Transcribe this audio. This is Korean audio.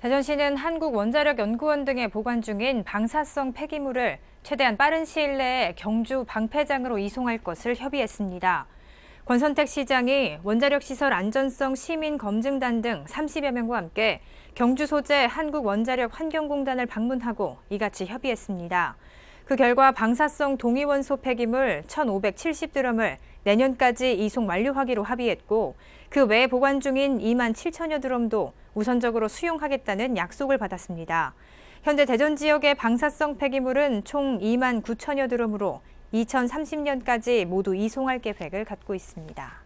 대전시는 한국원자력연구원 등에 보관 중인 방사성 폐기물을 최대한 빠른 시일 내에 경주 방패장으로 이송할 것을 협의했습니다. 권선택 시장이 원자력시설 안전성 시민검증단 등 30여 명과 함께 경주 소재 한국원자력환경공단을 방문하고 이같이 협의했습니다. 그 결과 방사성 동위원소 폐기물 1,570드럼을 내년까지 이송 완료하기로 합의했고 그 외 보관 중인 2만 7천여 드럼도 우선적으로 수용하겠다는 약속을 받았습니다. 현재 대전 지역의 방사성 폐기물은 총 2만 9천여 드럼으로 2030년까지 모두 이송할 계획을 갖고 있습니다.